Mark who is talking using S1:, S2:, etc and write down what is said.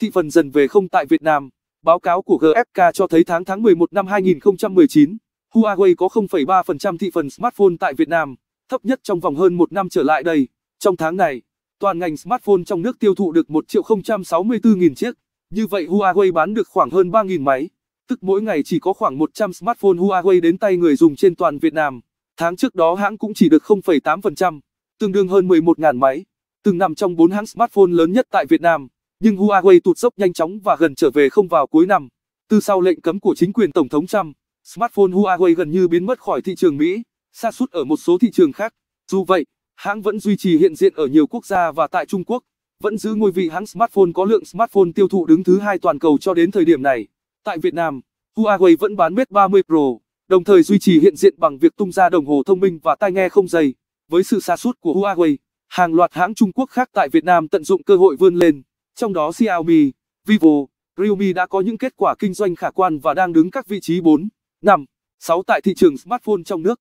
S1: thị phần dần về không tại Việt Nam. Báo cáo của GFK cho thấy tháng tháng 11 năm 2019, Huawei có 0,3% thị phần smartphone tại Việt Nam, thấp nhất trong vòng hơn một năm trở lại đây. Trong tháng này, toàn ngành smartphone trong nước tiêu thụ được 1 064.000 chiếc. Như vậy Huawei bán được khoảng hơn 3.000 máy, tức mỗi ngày chỉ có khoảng 100 smartphone Huawei đến tay người dùng trên toàn Việt Nam. Tháng trước đó hãng cũng chỉ được 0,8%, tương đương hơn 11.000 máy, từng nằm trong 4 hãng smartphone lớn nhất tại Việt Nam nhưng Huawei tụt dốc nhanh chóng và gần trở về không vào cuối năm. Từ sau lệnh cấm của chính quyền Tổng thống Trump, smartphone Huawei gần như biến mất khỏi thị trường Mỹ, xa sút ở một số thị trường khác. Dù vậy, hãng vẫn duy trì hiện diện ở nhiều quốc gia và tại Trung Quốc, vẫn giữ ngôi vị hãng smartphone có lượng smartphone tiêu thụ đứng thứ hai toàn cầu cho đến thời điểm này. Tại Việt Nam, Huawei vẫn bán Mate 30 Pro, đồng thời duy trì hiện diện bằng việc tung ra đồng hồ thông minh và tai nghe không dây. Với sự xa sút của Huawei, hàng loạt hãng Trung Quốc khác tại Việt Nam tận dụng cơ hội vươn lên. Trong đó Xiaomi, Vivo, Realme đã có những kết quả kinh doanh khả quan và đang đứng các vị trí 4, 5, 6 tại thị trường smartphone trong nước.